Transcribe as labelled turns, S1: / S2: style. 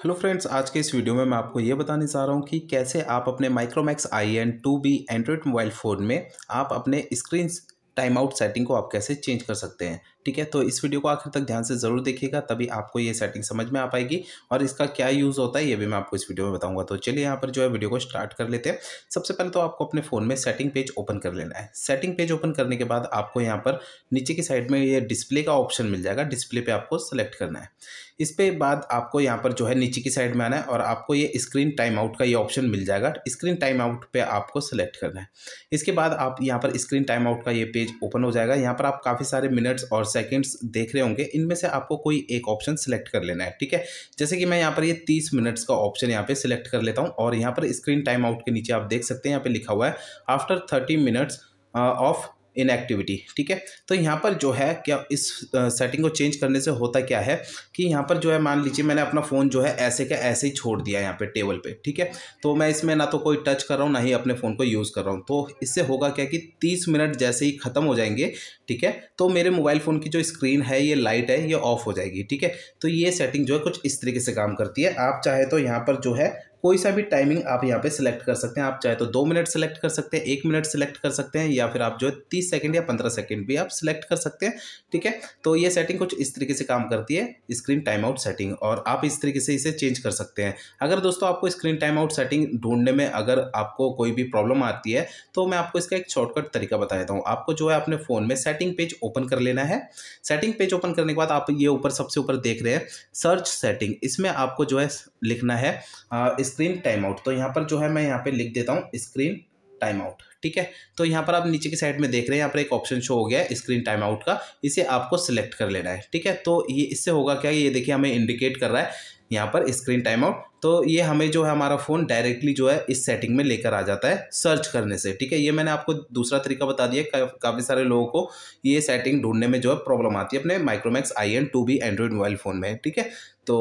S1: hello friends आज के इस वीडियो में मैं आपको ये बताने जा रहा हूँ कि कैसे आप अपने Micromax I N two B Android mobile phone में आप अपने स्क्रीन टाइम आउट सेटिंग को आप कैसे चेंज कर सकते हैं ठीक है तो इस वीडियो को आखिर तक ध्यान से ज़रूर देखिएगा तभी आपको ये सेटिंग समझ में आ पाएगी और इसका क्या यूज़ होता है ये भी मैं आपको इस वीडियो में बताऊंगा तो चलिए यहाँ पर जो है वीडियो को स्टार्ट कर लेते हैं सबसे पहले तो आपको अपने फ़ोन में सेटिंग पेज ओपन कर लेना है सेटिंग पेज ओपन करने के बाद आपको यहाँ पर नीचे की साइड में ये डिस्प्ले का ऑप्शन मिल जाएगा डिस्प्ले पर आपको सेलेक्ट करना है इस पे बाद आपको यहाँ पर जो है नीचे की साइड में आना है और आपको ये स्क्रीन टाइम आउट का ये ऑप्शन मिल जाएगा स्क्रीन टाइम आउट पे आपको सेलेक्ट करना है इसके बाद आप यहाँ पर स्क्रीन टाइम आउट का ये पेज ओपन हो जाएगा यहाँ पर आप काफ़ी सारे मिनट्स और सेकेंड्स देख रहे होंगे इनमें से आपको कोई एक ऑप्शन सेलेक्ट कर लेना है ठीक है जैसे कि मैं यहाँ पर ये तीस मिनट्स का ऑप्शन यहाँ पे सिलेक्ट कर लेता हूँ और यहाँ पर स्क्रीन टाइम आउट के नीचे आप देख सकते हैं यहाँ पे लिखा हुआ है after thirty minutes of inactivity ठीक है तो यहाँ पर जो है क्या इस सेटिंग को चेंज करने से होता क्या है कि यहाँ पर जो है मान लीजिए मैंने अपना फ़ोन जो है ऐसे का ऐसे ही छोड़ दिया यहाँ पे टेबल पे ठीक है तो मैं इसमें ना तो कोई टच कर रहा हूँ ना ही अपने फ़ोन को यूज़ कर रहा हूँ तो इससे होगा क्या कि तीस मिनट जैसे ही ख़त्म हो जाएंगे ठीक है तो मेरे मोबाइल फ़ोन की जो स्क्रीन है ये लाइट है ये ऑफ हो जाएगी ठीक है तो ये सेटिंग जो है कुछ इस तरीके से काम करती है आप चाहे तो यहाँ पर जो है कोई सा भी टाइमिंग आप यहाँ पे सिलेक्ट कर सकते हैं आप चाहे तो दो मिनट सेलेक्ट कर सकते हैं एक मिनट सेलेक्ट कर सकते हैं या फिर आप जो है तीस सेकेंड या पंद्रह सेकेंड भी आप सिलेक्ट कर सकते हैं ठीक है तो ये सेटिंग कुछ इस तरीके से काम करती है स्क्रीन टाइम आउट सेटिंग और आप इस तरीके से इसे चेंज कर सकते हैं अगर दोस्तों आपको स्क्रीन टाइम आउट सेटिंग ढूंढने में अगर आपको कोई भी प्रॉब्लम आती है तो मैं आपको इसका एक शॉर्टकट तरीका बता देता हूँ आपको जो है अपने फ़ोन में सेटिंग पेज ओपन कर लेना है सेटिंग पेज ओपन करने के बाद आप ये ऊपर सबसे ऊपर देख रहे हैं सर्च सेटिंग इसमें आपको जो है लिखना है इस स्क्रीन टाइम आउट तो यहाँ पर जो है मैं यहाँ पे लिख देता हूँ स्क्रीन टाइम आउट ठीक है तो यहाँ पर आप नीचे की साइड में देख रहे हैं यहाँ पर एक ऑप्शन शो हो गया है स्क्रीन टाइम आउट का इसे आपको सिलेक्ट कर लेना है ठीक है तो ये इससे होगा क्या ये देखिए हमें इंडिकेट कर रहा है यहाँ पर स्क्रीन टाइम आउट तो ये हमें जो है हमारा फ़ोन डायरेक्टली जो है इस सेटिंग में लेकर आ जाता है सर्च करने से ठीक है ये मैंने आपको दूसरा तरीका बता दिया का, काफ़ी सारे लोगों को ये सेटिंग ढूंढने में जो है प्रॉब्लम आती है अपने Micromax I N two B Android mobile phone में ठीक है तो